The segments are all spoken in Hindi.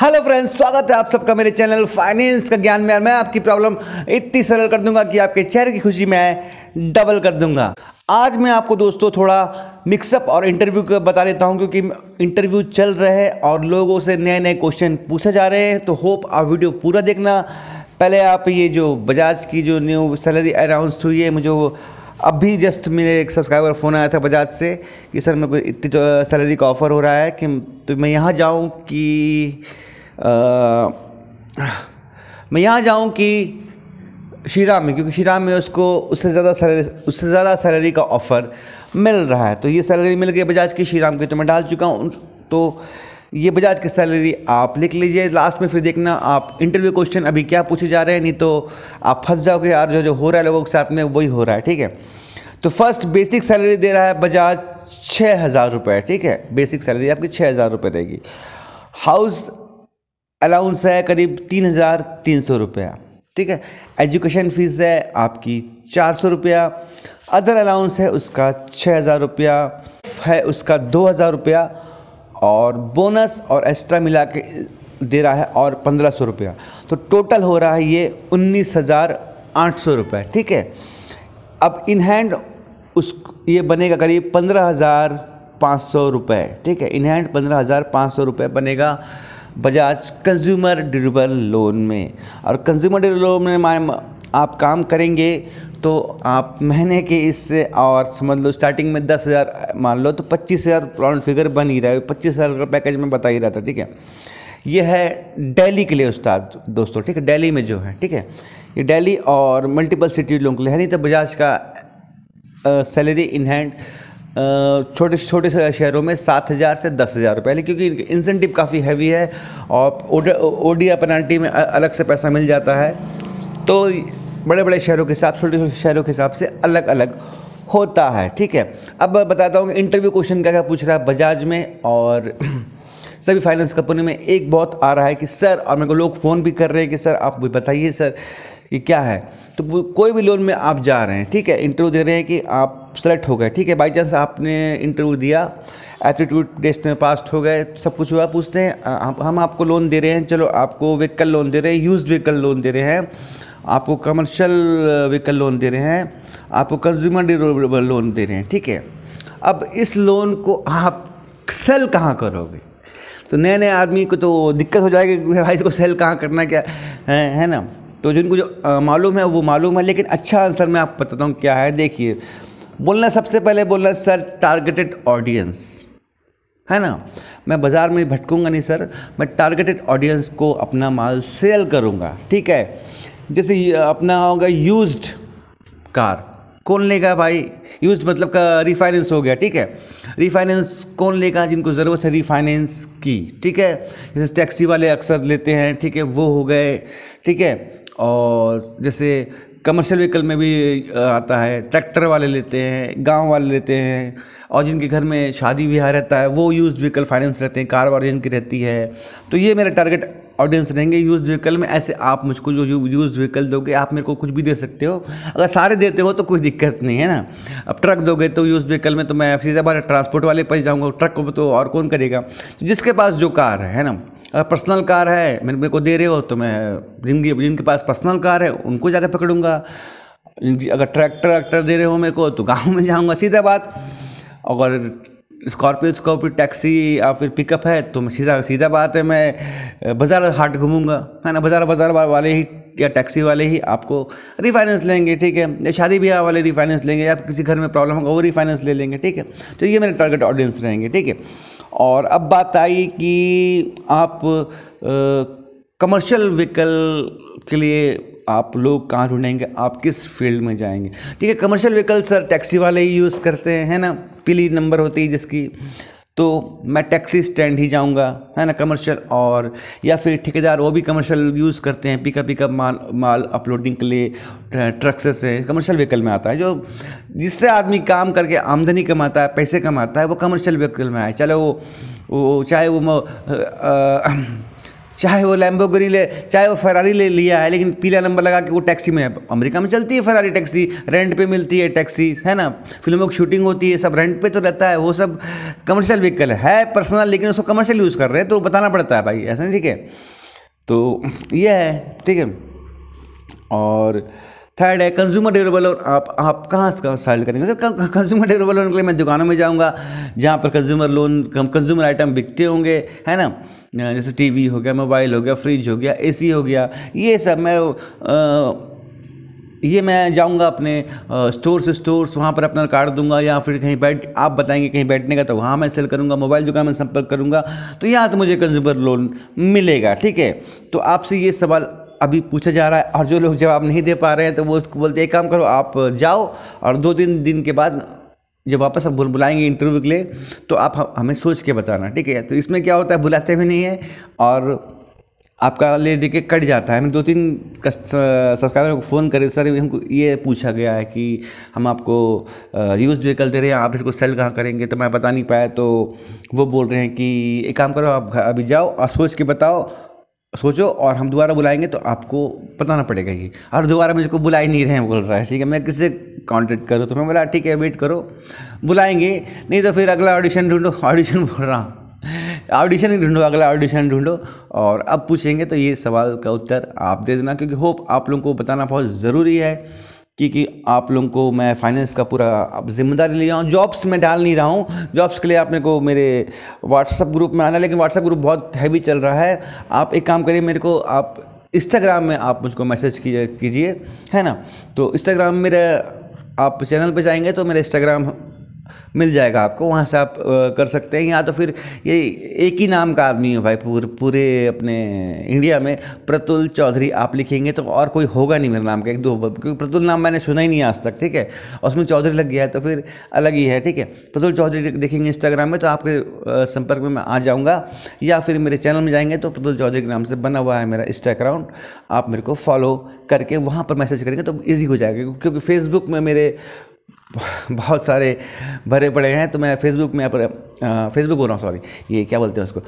हेलो फ्रेंड्स स्वागत है आप सबका मेरे चैनल फाइनेंस का ज्ञान में और मैं आपकी प्रॉब्लम इतनी सरल कर दूंगा कि आपके चेहरे की खुशी मैं डबल कर दूंगा आज मैं आपको दोस्तों थोड़ा मिक्सअप और इंटरव्यू का बता देता हूं क्योंकि इंटरव्यू चल रहे हैं और लोगों से नए नए क्वेश्चन पूछे जा रहे हैं तो होप आप वीडियो पूरा देखना पहले आप ये जो बजाज की जो न्यू सैलरी अनाउंसड हुई है मुझे वो अब भी जस्ट मेरे एक सब्सक्राइबर फ़ोन आया था बजाज से कि सर मेरे को इतनी जो सैलरी का ऑफ़र हो रहा है कि तो मैं यहाँ जाऊँ कि आ, मैं यहाँ जाऊँ कि शीरा में क्योंकि शीरा में उसको उससे ज़्यादा सैलरी उससे ज़्यादा सैलरी का ऑफ़र मिल रहा है तो ये सैलरी मिल गई बजाज की श्री राम की तो मैं डाल चुका हूँ तो ये बजाज की सैलरी आप लिख लीजिए लास्ट में फिर देखना आप इंटरव्यू क्वेश्चन अभी क्या पूछे जा रहे हैं नहीं तो आप फंस जाओगे यार जो जो हो रहा है लोगों के साथ में वही हो रहा है ठीक है तो फर्स्ट बेसिक सैलरी दे रहा है बजाज छः हज़ार रुपये ठीक है बेसिक सैलरी आपकी छः हज़ार रुपये रहेगी हाउस अलाउंस है करीब तीन हज़ार तीन सौ रुपया ठीक है एजुकेशन फ़ीस है आपकी चार सौ रुपया अदर अलाउंस है उसका छः हज़ार रुपया है उसका दो हज़ार रुपया और बोनस और एक्स्ट्रा मिला के दे रहा है और पंद्रह सौ रुपया तो टोटल हो रहा है ये उन्नीस हज़ार आठ सौ रुपये ठीक है अब इन हैंड उस ये बनेगा करीब पंद्रह हज़ार पाँच सौ रुपये ठीक है इन हैंड पंद्रह हज़ार पाँच सौ रुपये बनेगा बजाज कंज्यूमर ड्यूरेबल लोन में और कंज्यूमर ड्यूरेबल लोन में आप काम करेंगे तो आप महीने के इससे और समझ लो स्टार्टिंग में दस हज़ार मान लो तो पच्चीस हज़ार राउंड फिगर बन ही रहा है पच्चीस हज़ार का पैकेज में बता ही रहा था ठीक है ये है डेली के लिए उस्ताद दोस्तों ठीक है डेली में जो है ठीक है ये डेली और मल्टीपल सिटी लोगों के लिए है नहीं तो बजाज का सैलरी इन हैंड छोटे छोटे से शहरों में सात हज़ार से दस हज़ार रुपये क्योंकि इंसेंटिव काफ़ी हैवी है और ओडिया पेनल्टी में अलग से पैसा मिल जाता है तो बड़े बड़े शहरों के हिसाब छोटे छोटे शहरों के हिसाब से अलग अलग होता है ठीक है अब बताता हूँ इंटरव्यू क्वेश्चन क्या क्या पूछ रहा है बजाज में और सभी फाइनेंस कंपनी में एक बहुत आ रहा है कि सर और मेरे को लोग फ़ोन भी कर रहे हैं कि सर आप बताइए सर कि क्या है तो कोई भी लोन में आप जा रहे हैं ठीक है इंटरव्यू दे रहे हैं कि आप सेलेक्ट हो गए ठीक है बाई चांस आपने इंटरव्यू दिया एप्टीट्यूड टेस्ट में पास हो गए सब कुछ हुआ पूछते हैं हम आपको लोन दे रहे हैं चलो आपको व्हीकल लोन दे रहे हैं यूज्ड व्हीकल लोन दे रहे हैं आपको कमर्शियल व्हीकल लोन दे रहे हैं आपको कंज्यूमर ड्यूरेबल लोन दे रहे हैं ठीक है अब इस लोन को आप सेल कहाँ करोगे तो नए नए आदमी को तो दिक्कत हो जाएगी भाई इसको सेल कहाँ करना क्या है है ना तो जिनको जो मालूम है वो मालूम है लेकिन अच्छा आंसर मैं आप बताता हूँ क्या है देखिए बोलना सबसे पहले बोलना सर टारगेटेड ऑडियंस है ना मैं बाज़ार में भटकूँगा नहीं सर मैं टारगेटेड ऑडियंस को अपना माल सेल करूँगा ठीक है जैसे अपना होगा यूज्ड कार कौन लेगा भाई यूज मतलब का रिफाइनेंस हो गया ठीक है रिफाइनेंस कौन लेगा जिनको ज़रूरत है रिफाइनेंस की ठीक है जैसे टैक्सी वाले अक्सर लेते हैं ठीक है वो हो गए ठीक है और जैसे कमर्शियल व्हीकल में भी आता है ट्रैक्टर वाले लेते हैं गांव वाले लेते हैं और जिनके घर में शादी ब्याह रहता है वो यूज्ड व्हीकल फाइनेंस रहते हैं कार वाले जिनकी रहती है तो ये मेरा टारगेट ऑडियंस रहेंगे यूज व्हीकल में ऐसे आप मुझको जो यूज व्हीकल दोगे आप मेरे को कुछ भी दे सकते हो अगर सारे देते हो तो कोई दिक्कत नहीं है ना अब ट्रक दोगे तो यूज व्हीकल में तो मैं सीधा बार ट्रांसपोर्ट वाले पास जाऊँगा ट्रक को तो और कौन करेगा तो जिसके पास जो कार है ना अगर पर्सनल कार है मेरे मेरे को दे रहे हो तो मैं जिनकी जिनके पास पर्सनल कार है उनको जाकर पकड़ूंगा अगर ट्रैक्टर वैक्टर दे रहे हो मेरे को तो गाँव में जाऊँगा सीधा बात अगर स्कॉर्पियो स्कॉर्पियो टैक्सी या फिर पिकअप है तो मैं सीधा सीधा बात है मैं बाज़ार हाट घूमूंगा है ना बाज़ार बाज़ार वाले ही या टैक्सी वाले ही आपको रिफाइनेंस लेंगे ठीक है या शादी ब्याह वाले रिफाइनेंस लेंगे या किसी घर में प्रॉब्लम होगा वो रिफाइनेंस ले लेंगे ठीक है तो ये मेरे टारगेट ऑडियंस रहेंगे ठीक है और अब बात आई कि आप कमर्शियल व्हीकल के लिए आप लोग कहाँ ढूंढेंगे आप किस फील्ड में जाएंगे ठीक है कमर्शियल व्हीकल सर टैक्सी वाले ही यूज़ करते हैं है ना पीली नंबर होती है जिसकी तो मैं टैक्सी स्टैंड ही जाऊंगा है ना कमर्शियल और या फिर ठेकेदार वो भी कमर्शियल यूज़ करते हैं पिकअप पिकअप माल माल अपलोडिंग के लिए ट्रक से कमर्शियल व्हीकल में आता है जो जिससे आदमी काम करके आमदनी कमाता है पैसे कमाता है वो कमर्शियल व्हीकल में आए चलो वो वो चाहे वो आ, आ, चाहे वो लैम्बोगरी ले चाहे वो फरारी ले लिया है लेकिन पीला नंबर लगा के वो टैक्सी में अमेरिका में चलती है फरारी टैक्सी रेंट पे मिलती है टैक्सी है ना फिल्मों की शूटिंग होती है सब रेंट पे तो रहता है वो सब कमर्शियल व्हीकल है पर्सनल लेकिन उसको कमर्शियल यूज़ कर रहे हैं तो बताना पड़ता है भाई ऐसा नहीं ठीक है तो ये है ठीक है और थर्ड है कंज्यूमर ड्यूरेबल लोन आप आप कहाँ कहाँ साइल करेंगे सर कंज्यूमर ड्यूरेबल लोन के लिए मैं दुकानों में जाऊँगा जहाँ पर कंज्यूमर लोन कंज्यूमर आइटम बिकते होंगे है ना जैसे टीवी हो गया मोबाइल हो गया फ्रिज हो गया एसी हो गया ये सब मैं आ, ये मैं जाऊंगा अपने स्टोर से स्टोर वहाँ पर अपना कार्ड दूंगा या फिर कहीं बैठ आप बताएंगे कहीं बैठने का तो वहाँ मैं सेल करूँगा मोबाइल दुकान में संपर्क करूँगा तो यहाँ से मुझे कंज्यूमर लोन मिलेगा ठीक है तो आपसे ये सवाल अभी पूछा जा रहा है और जो लोग जवाब नहीं दे पा रहे हैं तो वो उसको बोलते एक काम करो आप जाओ और दो तीन दिन के बाद जब वापस हम बुलाएंगे इंटरव्यू के लिए तो आप हमें सोच के बताना ठीक है तो इसमें क्या होता है बुलाते भी नहीं है और आपका ले देखे कट जाता है हमें दो तीन सब्सक्राइबर को फ़ोन करे सर हमको ये पूछा गया है कि हम आपको यूज़ व्हीकल दे रहे हैं आप इसको सेल कहाँ करेंगे तो मैं बता नहीं पाया तो वो बोल रहे हैं कि एक काम करो आप अभी जाओ और सोच के बताओ सोचो और हम दोबारा बुलाएंगे तो आपको बताना पड़ेगा ये और दोबारा मुझे को बुला ही नहीं रहे हैं बोल रहा है ठीक है मैं किसे कांटेक्ट करूँ तो मैं बोला ठीक है वेट करो बुलाएंगे नहीं तो फिर अगला ऑडिशन ढूंढो ऑडिशन बोल रहा हूँ ऑडिशन ही ढूंढो अगला ऑडिशन ढूंढो और अब पूछेंगे तो ये सवाल का उत्तर आप दे देना क्योंकि होप आप लोगों को बताना बहुत ज़रूरी है क्योंकि आप लोगों को मैं फाइनेंस का पूरा जिम्मेदारी ले रहा हूँ जॉब्स में डाल नहीं रहा हूँ जॉब्स के लिए आप मेरे को मेरे व्हाट्सअप ग्रुप में आना लेकिन व्हाट्सअप ग्रुप बहुत हैवी चल रहा है आप एक काम करिए मेरे को आप इंस्टाग्राम में आप मुझको मैसेज कीजिए है ना तो इंस्टाग्राम मेरे आप चैनल पे जाएंगे तो मेरा इंस्टाग्राम मिल जाएगा आपको वहाँ से आप कर सकते हैं या तो फिर ये एक ही नाम का आदमी है भाई पूरे पूरे अपने इंडिया में प्रतुल चौधरी आप लिखेंगे तो और कोई होगा नहीं मेरे नाम का एक दो क्योंकि प्रतुल नाम मैंने सुना ही नहीं आज तक ठीक है और उसमें चौधरी लग गया है तो फिर अलग ही है ठीक है प्रतुल चौधरी देखेंगे इंस्टाग्राम में तो आपके संपर्क में मैं आ जाऊँगा या फिर मेरे चैनल में जाएंगे तो प्रतुल चौधरी के नाम से बना हुआ है मेरा इंस्टा अकाउंट आप मेरे को फॉलो करके वहाँ पर मैसेज करेंगे तो ईजी हो जाएगा क्योंकि फेसबुक में मेरे बहुत सारे भरे पड़े हैं तो मैं फेसबुक में पर फेसबुक बोल रहा हूँ सॉरी ये क्या बोलते हैं उसको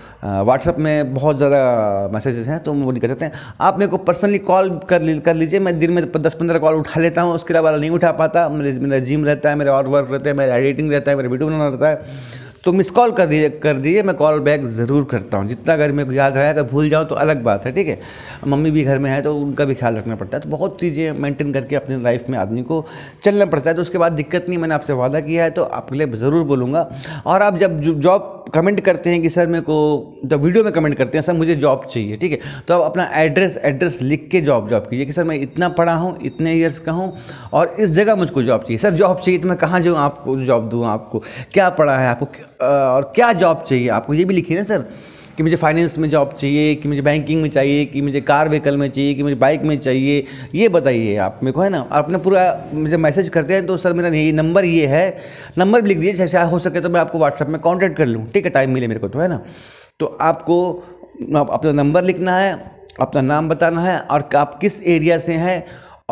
व्हाट्सअप में बहुत ज़्यादा मैसेजेस हैं तो वो कर सकते हैं आप मेरे को पर्सनली कॉल कर ली, कर लीजिए मैं दिन में दस पंद्रह कॉल उठा लेता हूँ उसके अलावा नहीं उठा पाता मेरे मेरा जिम रहता है मेरा और वर्क रहता है मेरा एडिटिंग रहता है मेरा वीडियो बनाना रहता है तो मिस कॉल कर दीजिए कर दीजिए मैं कॉल बैक ज़रूर करता हूँ जितना अगर मेरे को याद रहा है अगर भूल जाऊँ तो अलग बात है ठीक है मम्मी भी घर में है तो उनका भी ख्याल रखना पड़ता है तो बहुत चीज़ें मेंटेन करके अपने लाइफ में आदमी को चलना पड़ता है तो उसके बाद दिक्कत नहीं मैंने आपसे वादा किया है तो आपके लिए ज़रूर बोलूँगा और आप जब जॉब कमेंट करते हैं कि सर मेरे को जब वीडियो में कमेंट करते हैं सर मुझे जॉब चाहिए ठीक है तो आप अपना एड्रेस एड्रेस लिख के जॉब जॉब कीजिए कि सर मैं इतना पढ़ा हूँ इतने ईयर्स का हूँ और इस जगह मुझको जॉब चाहिए सर जॉब चाहिए तो मैं कहाँ जाऊँ आपको जॉब दूँ आपको क्या पढ़ा है आपको और क्या जॉब चाहिए आपको ये भी लिखिए ना सर कि मुझे फाइनेंस में जॉब चाहिए कि मुझे बैंकिंग में चाहिए कि मुझे कार व्हीकल में चाहिए कि मुझे बाइक में चाहिए ये बताइए आप मेरे को है ना अपना पूरा मुझे मैसेज करते हैं तो सर मेरा ये नंबर ये है नंबर भी लिख दीजिए जैसे हो सके तो मैं आपको व्हाट्सअप में कॉन्टैक्ट कर लूँ ठीक है टाइम मिले मेरे को तो है ना तो आपको अपना नंबर लिखना है अपना नाम बताना है और आप किस एरिया से हैं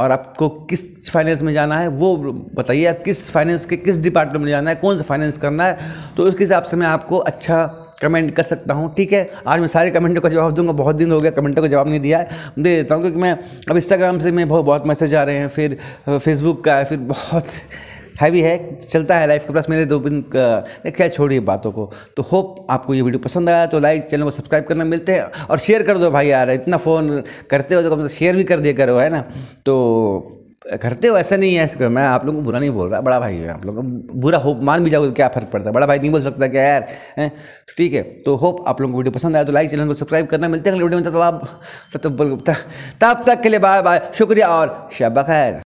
और आपको किस फाइनेंस में जाना है वो बताइए आप किस फाइनेंस के किस डिपार्टमेंट में जाना है कौन सा फाइनेंस करना है तो उसके हिसाब से मैं आपको अच्छा कमेंट कर सकता हूँ ठीक है आज मैं सारे कमेंटों का जवाब दूंगा बहुत दिन हो गया कमेंटों का जवाब नहीं दिया है दे देता हूँ क्योंकि मैं अब इंस्टाग्राम से मैं बहुत बहुत मैसेज आ रहे हैं फिर फेसबुक का है फिर बहुत हैवी है चलता है लाइफ के प्लस मेरे दो दिन क्या छोड़िए बातों को तो होप आपको ये वीडियो पसंद आया तो लाइक चैनल को सब्सक्राइब करना मिलते हैं और शेयर कर दो भाई यार इतना फ़ोन करते हो तो कम से शेयर भी कर दिया करो है ना तो करते हो ऐसा नहीं है ऐसा मैं आप लोगों को बुरा नहीं बोल रहा बड़ा भाई है आप लोग को बुरा होप मान भी जाओगे क्या फर्क पड़ता है बड़ा भाई नहीं बोल सकता क्या यार है तो ठीक है तो होप आप लोगों को वीडियो पसंद आया तो लाइक चैनल को सब्सक्राइब करना मिलते हैं अगले वीडियो में तब आप सत्यपाल गुप्ता तब तक के लिए बाय बाय शुक्रिया और शब खैर